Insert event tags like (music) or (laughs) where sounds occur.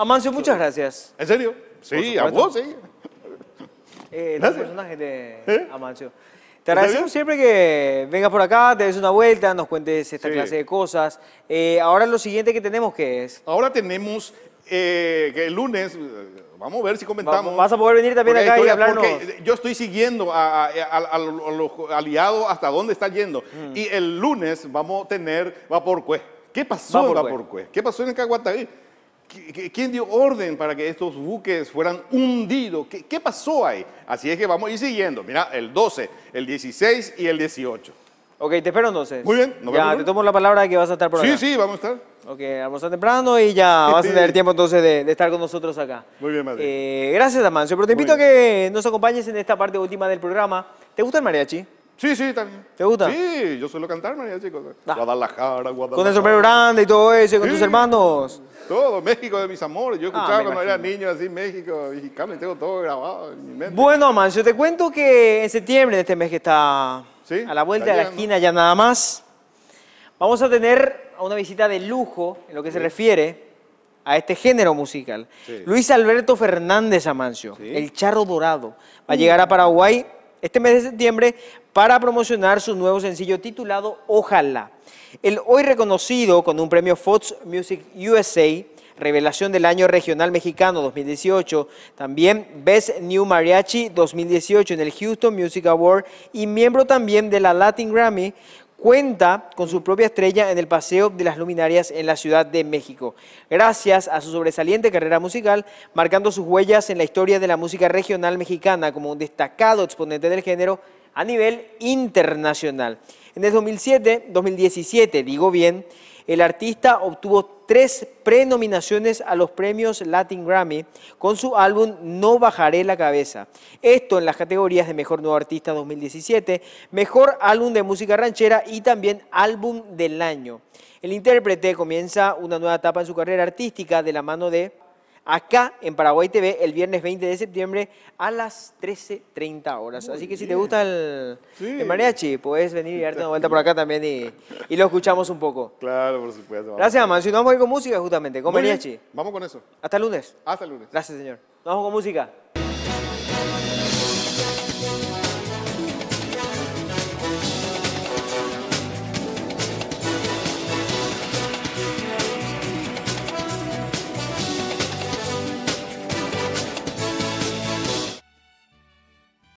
Amancio, muchas gracias. ¿En serio? Sí, a vos, sí. Eh, El este personaje de ¿Eh? Amancio. Te agradecemos siempre que vengas por acá, te des una vuelta, nos cuentes esta clase de cosas. Eh, ahora lo siguiente que tenemos, ¿qué es? Ahora tenemos eh, que el lunes, vamos a ver si comentamos. Vas a poder venir también acá y hablarnos. Porque yo estoy siguiendo a, los aliados hasta dónde están yendo. Mm. Y el lunes vamos a tener Vaporcue. ¿Qué pasó en Vaporcue? ¿Qué pasó en Caguatagui? ¿Quién dio orden para que estos buques fueran hundidos? ¿Qué, pasó ahí? Así es que vamos a ir siguiendo. Mira, el 12, el 16 y el 18. Ok, te espero entonces. Muy bien. ya, te tomo la palabra que vas a estar por Sí, sí, vamos a estar. Ok, vamos a estar temprano y ya (laughs) vas a tener tiempo entonces de, estar con nosotros acá. Muy bien, madre. Eh, gracias, Amancio. Pero te invito a que nos acompañes en esta parte última del programa. ¿Te gusta el mariachi? Sí, sí, también. ¿Te gusta? Sí, yo suelo cantar mariachi. Ah. Guadalajara, Guadalajara. Con el sombrero grande y todo eso, con tus hermanos. Todo, México de mis amores. Yo ah, escuchaba cuando era niño así México, mexicano, y tengo todo grabado en mi mente. Bueno, Amancio, te cuento que en septiembre, de este mes que está a la vuelta de la esquina ya nada más, vamos a tener una visita de lujo en lo que se refiere a este género musical. Luis Alberto Fernández Amancio, el charro dorado, va a uh. llegar a Paraguay este mes de septiembre para promocionar su nuevo sencillo titulado Ojalá. El hoy reconocido con un premio Fox Music USA, Revelación del Año Regional Mexicano 2018, también Best New Mariachi 2018 en el Houston Music Award y miembro también de la Latin Grammy, cuenta con su propia estrella en el Paseo de las Luminarias en la Ciudad de México, gracias a su sobresaliente carrera musical, marcando sus huellas en la historia de la música regional mexicana como un destacado exponente del género a nivel internacional. En el 2007, 2017, digo bien, el artista obtuvo tres prenominaciones a los premios Latin Grammy con su álbum No Bajaré la Cabeza. Esto en las categorías de Mejor Nuevo Artista 2017, Mejor Álbum de Música Ranchera y también Álbum del Año. El intérprete comienza una nueva etapa en su carrera artística de la mano de acá en Paraguay TV el viernes 20 de septiembre a las 13.30 horas. Así que si te gusta el, mariachi, puedes venir y darte una vuelta por acá también y, lo escuchamos un poco. Claro, por supuesto. Gracias, Aman. Si nos vamos a ir con música justamente, con mariachi. Vamos con eso. Hasta el lunes. Hasta el lunes. Gracias, señor. Nos vamos con música.